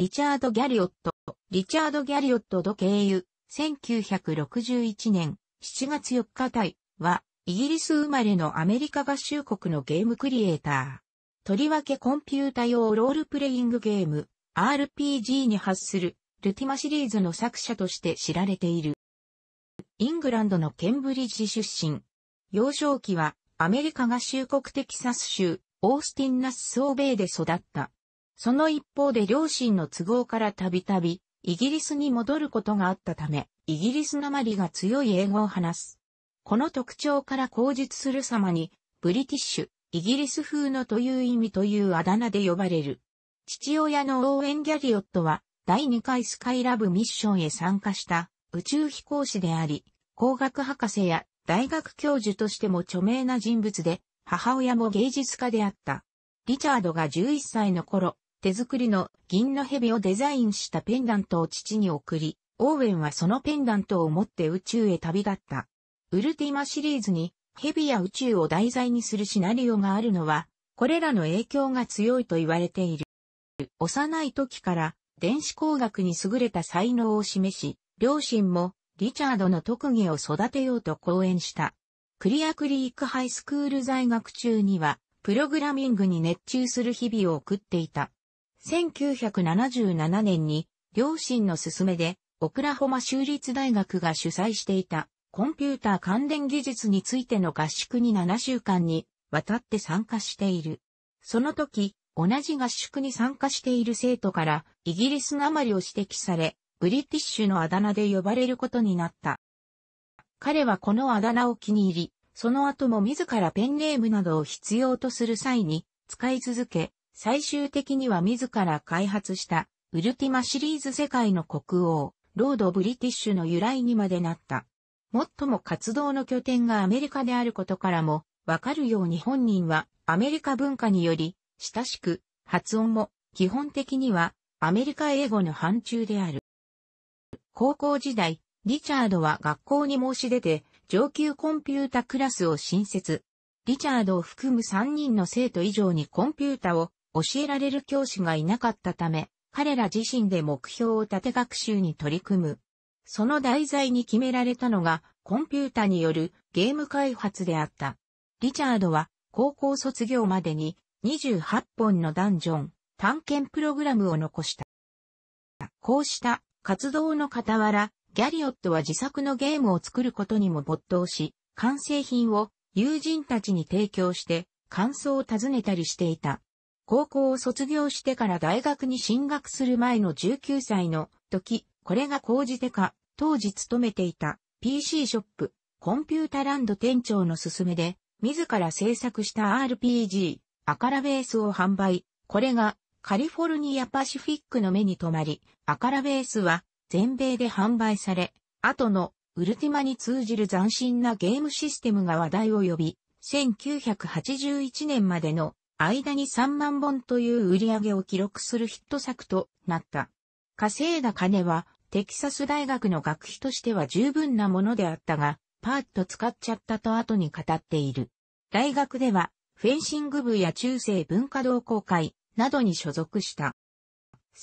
リチャード・ギャリオット、リチャード・ギャリオット・ド経由、1961年7月4日対は、イギリス生まれのアメリカ合衆国のゲームクリエイター。とりわけコンピュータ用ロールプレイングゲーム、RPG に発する、ルティマシリーズの作者として知られている。イングランドのケンブリッジ出身。幼少期は、アメリカ合衆国テキサス州、オースティン・ナス・ソーベイで育った。その一方で両親の都合からたびたび、イギリスに戻ることがあったため、イギリスなまりが強い英語を話す。この特徴から口述する様に、ブリティッシュ、イギリス風のという意味というあだ名で呼ばれる。父親のオーエン・ギャリオットは、第2回スカイラブミッションへ参加した宇宙飛行士であり、工学博士や大学教授としても著名な人物で、母親も芸術家であった。リチャードが11歳の頃、手作りの銀の蛇をデザインしたペンダントを父に送り、オーウェンはそのペンダントを持って宇宙へ旅立った。ウルティマシリーズに蛇や宇宙を題材にするシナリオがあるのは、これらの影響が強いと言われている。幼い時から電子工学に優れた才能を示し、両親もリチャードの特技を育てようと講演した。クリアクリークハイスクール在学中には、プログラミングに熱中する日々を送っていた。1977年に、両親の勧めで、オクラホマ州立大学が主催していた、コンピューター関連技術についての合宿に7週間にわたって参加している。その時、同じ合宿に参加している生徒から、イギリスなまりを指摘され、ブリティッシュのあだ名で呼ばれることになった。彼はこのあだ名を気に入り、その後も自らペンネームなどを必要とする際に使い続け、最終的には自ら開発したウルティマシリーズ世界の国王、ロード・ブリティッシュの由来にまでなった。最も活動の拠点がアメリカであることからも、わかるように本人はアメリカ文化により、親しく、発音も基本的にはアメリカ英語の範疇である。高校時代、リチャードは学校に申し出て上級コンピュータクラスを新設。リチャードを含む3人の生徒以上にコンピュータを教えられる教師がいなかったため、彼ら自身で目標を立て学習に取り組む。その題材に決められたのが、コンピュータによるゲーム開発であった。リチャードは、高校卒業までに28本のダンジョン、探検プログラムを残した。こうした活動の傍ら、ギャリオットは自作のゲームを作ることにも没頭し、完成品を友人たちに提供して、感想を尋ねたりしていた。高校を卒業してから大学に進学する前の19歳の時、これが講じてか、当時勤めていた PC ショップ、コンピュータランド店長の勧めで、自ら制作した RPG、アカラベースを販売。これがカリフォルニアパシフィックの目に留まり、アカラベースは全米で販売され、後のウルティマに通じる斬新なゲームシステムが話題を呼び、1981年までの間に3万本という売り上げを記録するヒット作となった。稼いだ金は、テキサス大学の学費としては十分なものであったが、パーッと使っちゃったと後に語っている。大学では、フェンシング部や中世文化同好会などに所属した。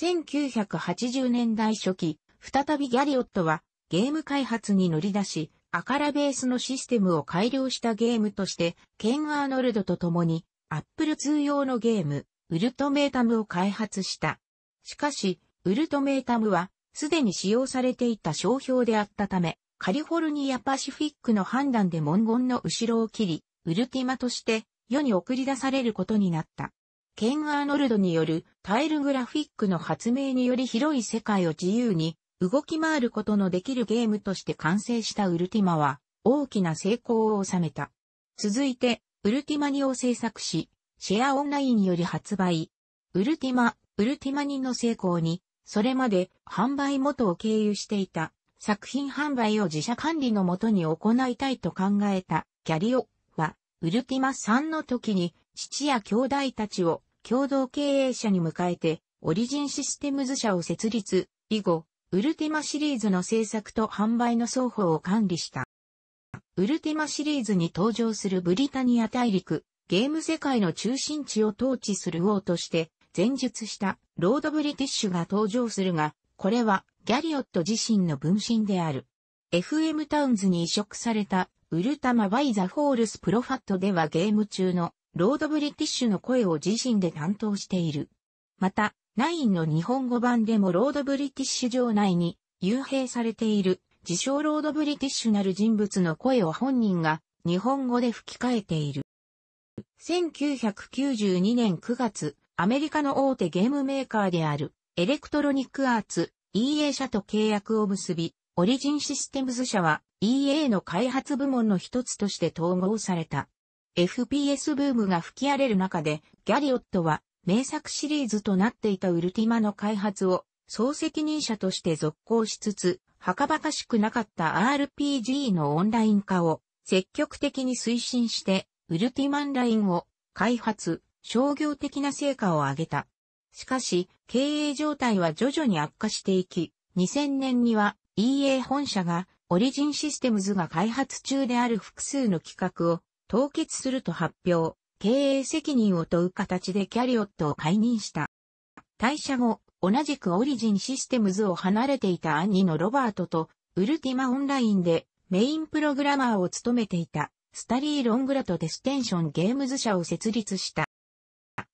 1980年代初期、再びギャリオットはゲーム開発に乗り出し、アカラベースのシステムを改良したゲームとして、ケン・アーノルドと共にアップル e 2用のゲーム、ウルトメータムを開発した。しかし、ウルトメータムは、すでに使用されていた商標であったため、カリフォルニアパシフィックの判断で文言の後ろを切り、ウルティマとして世に送り出されることになった。ケン・アーノルドによるタイルグラフィックの発明により広い世界を自由に動き回ることのできるゲームとして完成したウルティマは大きな成功を収めた。続いてウルティマニを制作し、シェアオンラインより発売。ウルティマ、ウルティマニの成功に、それまで販売元を経由していた作品販売を自社管理のもとに行いたいと考えたキャリオは、ウルティマさんの時に父や兄弟たちを共同経営者に迎えて、オリジンシステムズ社を設立、以後、ウルティマシリーズの制作と販売の双方を管理した。ウルティマシリーズに登場するブリタニア大陸、ゲーム世界の中心地を統治する王として、前述したロードブリティッシュが登場するが、これはギャリオット自身の分身である。FM タウンズに移植されたウルタマ・バイ・ザ・ホールス・プロファットではゲーム中のロードブリティッシュの声を自身で担当している。また、ナインの日本語版でもロードブリティッシュ城内に幽閉されている自称ロードブリティッシュなる人物の声を本人が日本語で吹き替えている。1992年9月、アメリカの大手ゲームメーカーであるエレクトロニックアーツ EA 社と契約を結び、オリジンシステムズ社は EA の開発部門の一つとして統合された。FPS ブームが吹き荒れる中で、ギャリオットは名作シリーズとなっていたウルティマの開発を総責任者として続行しつつ、はかばかしくなかった RPG のオンライン化を積極的に推進して、ウルティマンラインを開発、商業的な成果を上げた。しかし、経営状態は徐々に悪化していき、2000年には EA 本社がオリジンシステムズが開発中である複数の企画を凍結すると発表、経営責任を問う形でキャリオットを解任した。退社後、同じくオリジンシステムズを離れていた兄のロバートと、ウルティマオンラインでメインプログラマーを務めていた、スタリー・ロングラとデステンションゲームズ社を設立した。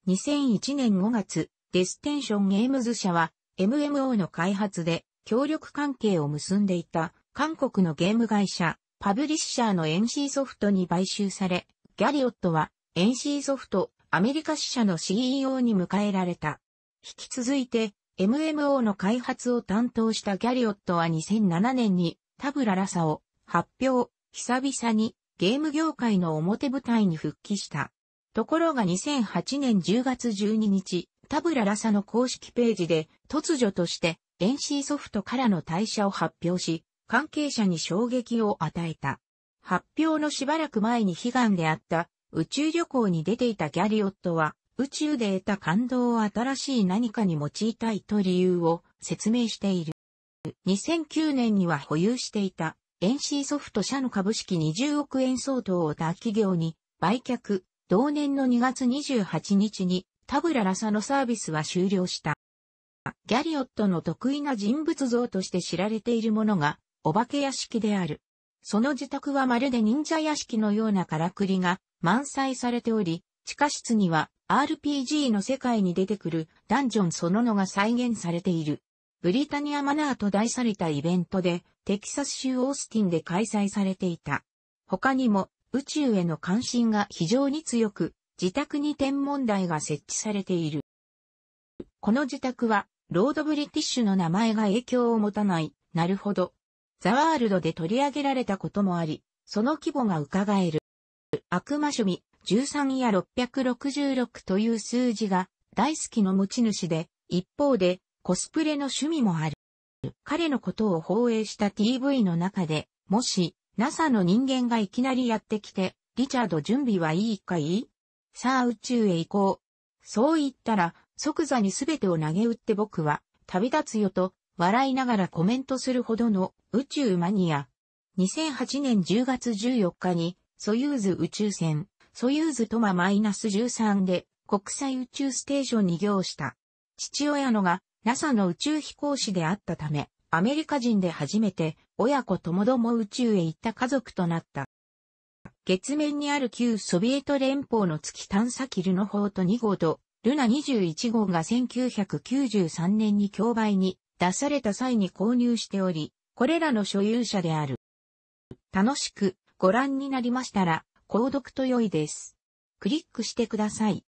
2001年5月、デステンションゲームズ社は、MMO の開発で協力関係を結んでいた、韓国のゲーム会社、パブリッシャーの NC ソフトに買収され、ギャリオットは NC ソフト、アメリカ支社の CEO に迎えられた。引き続いて、MMO の開発を担当したギャリオットは2007年にタブララサを発表、久々にゲーム業界の表舞台に復帰した。ところが2008年10月12日、タブララサの公式ページで突如として NC ソフトからの退社を発表し、関係者に衝撃を与えた。発表のしばらく前に悲願であった宇宙旅行に出ていたギャリオットは宇宙で得た感動を新しい何かに用いたいと理由を説明している。2009年には保有していた NC ソフト社の株式20億円相当を他企業に売却、同年の2月28日にタブララサのサービスは終了した。ギャリオットの得意な人物像として知られているものがお化け屋敷である。その自宅はまるで忍者屋敷のようなからくりが満載されており、地下室には RPG の世界に出てくるダンジョンそののが再現されている。ブリタニアマナーと題されたイベントで、テキサス州オースティンで開催されていた。他にも、宇宙への関心が非常に強く、自宅に天文台が設置されている。この自宅は、ロードブリティッシュの名前が影響を持たない、なるほど。ザワールドで取り上げられたこともあり、その規模が伺える。悪魔趣味、13や666という数字が大好きの持ち主で、一方でコスプレの趣味もある。彼のことを放映した TV の中で、もし NASA の人間がいきなりやってきて、リチャード準備はいいかいさあ宇宙へ行こう。そう言ったら、即座に全てを投げ打って僕は、旅立つよと、笑いながらコメントするほどの宇宙マニア。2008年10月14日に、ソユーズ宇宙船、ソユーズトマ -13 で国際宇宙ステーションに業した。父親のが NASA の宇宙飛行士であったため、アメリカ人で初めて親子ともども宇宙へ行った家族となった。月面にある旧ソビエト連邦の月探査機ルノホート2号とルナ21号が1993年に競売に出された際に購入しており、これらの所有者である。楽しくご覧になりましたら、購読と良いです。クリックしてください。